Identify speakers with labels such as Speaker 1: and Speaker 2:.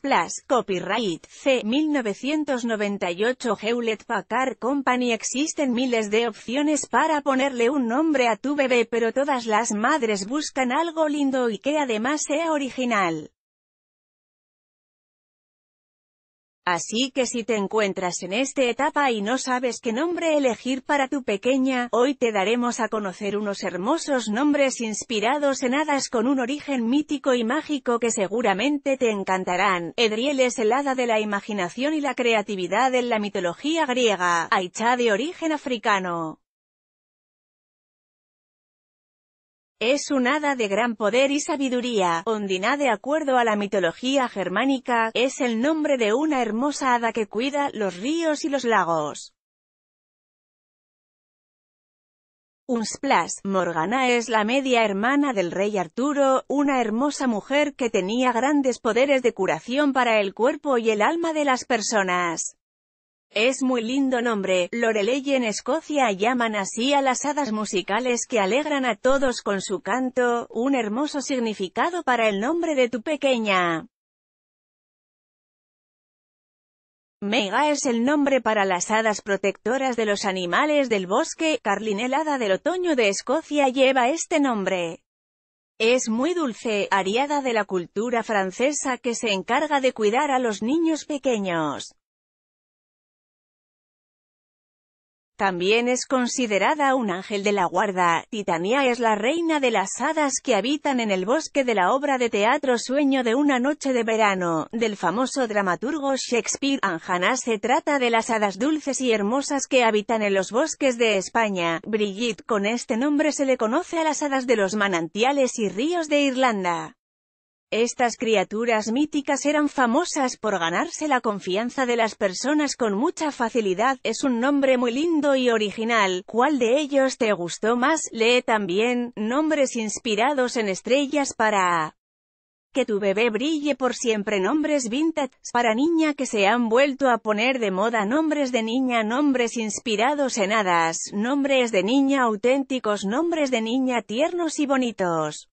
Speaker 1: Plus, Copyright, C. 1998 Hewlett Packard Company Existen miles de opciones para ponerle un nombre a tu bebé pero todas las madres buscan algo lindo y que además sea original. Así que si te encuentras en esta etapa y no sabes qué nombre elegir para tu pequeña, hoy te daremos a conocer unos hermosos nombres inspirados en hadas con un origen mítico y mágico que seguramente te encantarán. Edriel es el hada de la imaginación y la creatividad en la mitología griega, Aicha de origen africano. Es un hada de gran poder y sabiduría. Ondina de acuerdo a la mitología germánica, es el nombre de una hermosa hada que cuida los ríos y los lagos. Unsplash, Morgana es la media hermana del rey Arturo, una hermosa mujer que tenía grandes poderes de curación para el cuerpo y el alma de las personas. Es muy lindo nombre, Lorelei en Escocia llaman así a las hadas musicales que alegran a todos con su canto, un hermoso significado para el nombre de tu pequeña. Mega es el nombre para las hadas protectoras de los animales del bosque, Carlinelada hada del otoño de Escocia lleva este nombre. Es muy dulce, ariada de la cultura francesa que se encarga de cuidar a los niños pequeños. También es considerada un ángel de la guarda, Titania es la reina de las hadas que habitan en el bosque de la obra de teatro Sueño de una noche de verano, del famoso dramaturgo Shakespeare. Anjana se trata de las hadas dulces y hermosas que habitan en los bosques de España. Brigitte con este nombre se le conoce a las hadas de los manantiales y ríos de Irlanda. Estas criaturas míticas eran famosas por ganarse la confianza de las personas con mucha facilidad, es un nombre muy lindo y original, ¿cuál de ellos te gustó más? Lee también, nombres inspirados en estrellas para que tu bebé brille por siempre nombres vintage, para niña que se han vuelto a poner de moda nombres de niña nombres inspirados en hadas, nombres de niña auténticos nombres de niña tiernos y bonitos.